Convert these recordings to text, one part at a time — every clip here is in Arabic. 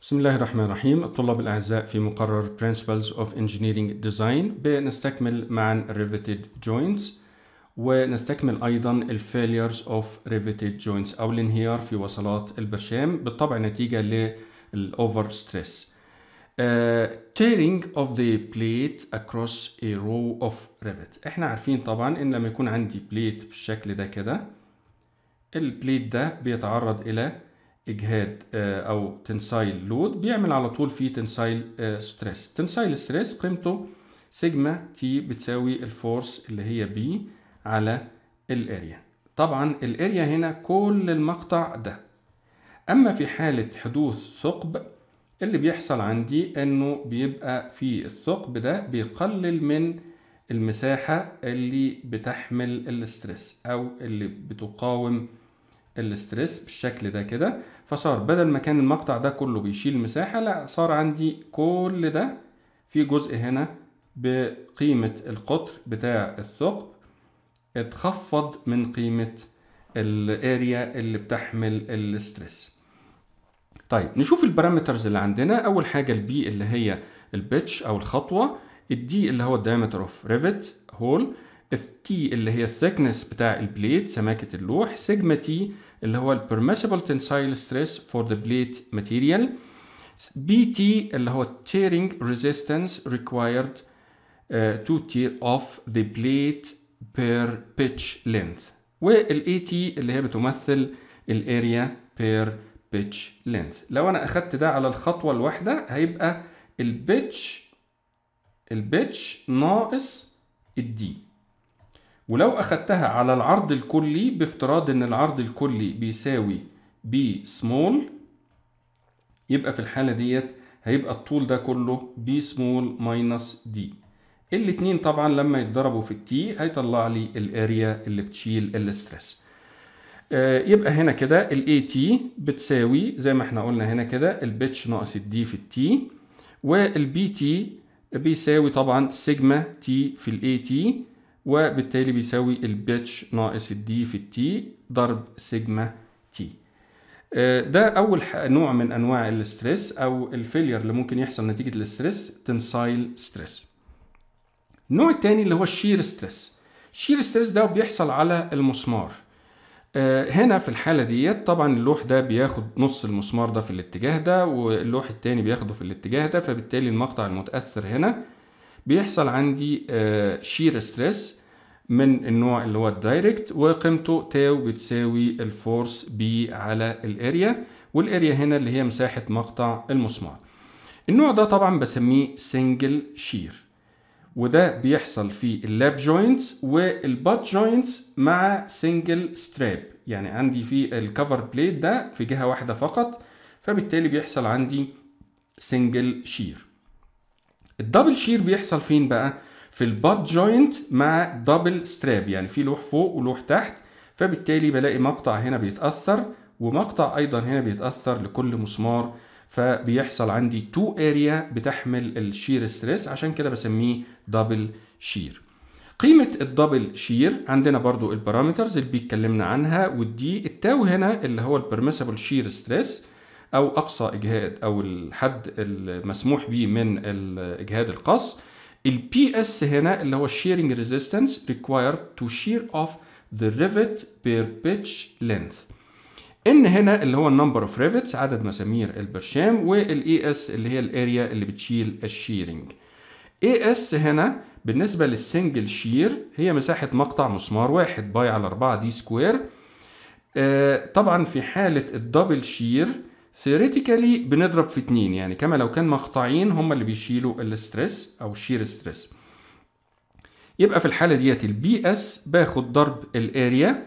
بسم الله الرحمن الرحيم الطلاب الأعزاء في مقرر Principles of Engineering Design بنستكمل معا Riveted Joints ونستكمل أيضا Failures of Riveted Joints أو الانهيار في وصلات البرشام بالطبع نتيجة للأوفر آه، ستريس tearing of the plate across a row of rivet احنا عارفين طبعا ان لما يكون عندي بليت بالشكل ده كده البليت ده بيتعرض الى اجهاد آه، او تنسايل لود بيعمل على طول في تنسايل ستريس تنسايل ستريس قيمته سيجما تي بتساوي الفورس اللي هي بي على الاريا طبعا الاريا هنا كل المقطع ده اما في حالة حدوث ثقب اللي بيحصل عندي انه بيبقى في الثقب ده بيقلل من المساحة اللي بتحمل الاسترس او اللي بتقاوم الاسترس بالشكل ده كده فصار بدل ما كان المقطع ده كله بيشيل مساحة لا صار عندي كل ده في جزء هنا بقيمة القطر بتاع الثقب اتخفض من قيمة الاريا اللي بتحمل الاسترس طيب نشوف البارامترز اللي عندنا اول حاجه البي اللي هي البيتش او الخطوه الدي اللي هو الدايمتر اوف ريفت هول اف تي اللي هي الثيكنس بتاع البليت سماكه اللوح سيجما تي اللي هو البرميسبل تنسايل ستريس فور ذا بليت ماتيريال بي تي اللي هو التيرنج ريزيستنس ريكوايرد تو تير اوف ذا بليت بير بيتش لينث والاي تي اللي هي بتمثل الاريا بير بيتش لينث لو انا اخدت ده على الخطوه الواحده هيبقى البيتش البيتش ناقص الدي ولو أخدتها على العرض الكلي بافتراض إن العرض الكلي بيساوي b سمول يبقى في الحالة ديت هيبقى الطول ده كله b سمول minus d الاتنين طبعا لما يتضربوا في التي هيطلع لي الاريا اللي بتشيل الاسترس آه يبقى هنا كده الاي تي بتساوي زي ما احنا قلنا هنا كده البيتش ناقص الدي في التي والبي تي بيساوي طبعا سيجما تي في الاي تي وبالتالي بيساوي البيتش ناقص الدي في التي ضرب سيجما آه، تي ده اول نوع من انواع الاسترس او الفيلير اللي ممكن يحصل نتيجه الاسترس تنسايل ستريس النوع الثاني اللي هو الشير ستريس الشير ستريس ده بيحصل على المسمار آه، هنا في الحالة ديت طبعا اللوح ده بياخد نص المسمار ده في الاتجاه ده واللوح التاني بياخده في الاتجاه ده فبالتالي المقطع المتأثر هنا بيحصل عندي شير آه، ستريس من النوع اللي هو الدايركت وقيمته تاو بتساوي الفورس بي على الاريا والاريا هنا اللي هي مساحة مقطع المسمار النوع ده طبعا بسميه سنجل شير وده بيحصل في اللاب جوينتس والبات جوينتس مع سنجل ستراب يعني عندي في الكفر بليت ده في جهة واحدة فقط فبالتالي بيحصل عندي سنجل شير الدبل شير بيحصل فين بقى في الباد جوينت مع دبل ستراب يعني في لوح فوق ولوح تحت فبالتالي بلاقي مقطع هنا بيتاثر ومقطع ايضا هنا بيتاثر لكل مسمار فبيحصل عندي تو اريا بتحمل الشير ستريس عشان كده بسميه دبل شير قيمة الدبل شير عندنا برضو البارامترز اللي بيتكلمنا عنها والدي التاو هنا اللي هو البرميسبل شير ستريس او اقصى اجهاد او الحد المسموح به من الاجهاد القص البي اس هنا اللي هو الشيرنج ريزيستنس required to shear off the rivet per pitch length ان هنا اللي هو النمبر اوف ريفتس عدد مسامير البرشام والاي اس e اللي هي الاريا اللي بتشيل الشيرنج اي اس هنا بالنسبه للسنجل شير هي مساحه مقطع مسمار واحد باي على 4 دي سكوير آه طبعا في حاله الدبل شير ثيوريتيكالي بنضرب في اتنين يعني كما لو كان مقطعين هما اللي بيشيلوا الاسترس او الشير ستريس يبقى في الحالة ديت البي اس باخد ضرب الاريا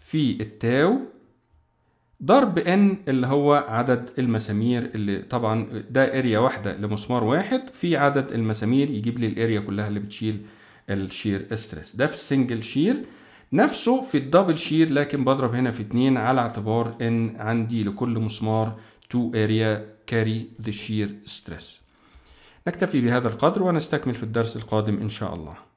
في التاو ضرب ان اللي هو عدد المسامير اللي طبعا ده اريا واحدة لمسمار واحد في عدد المسامير يجيب لي الاريا كلها اللي بتشيل الشير ستريس ده في السنجل شير نفسه في الدبل شير لكن بضرب هنا في 2 على اعتبار ان عندي لكل مسمار تو اريا كاري ذا شير ستريس نكتفي بهذا القدر ونستكمل في الدرس القادم ان شاء الله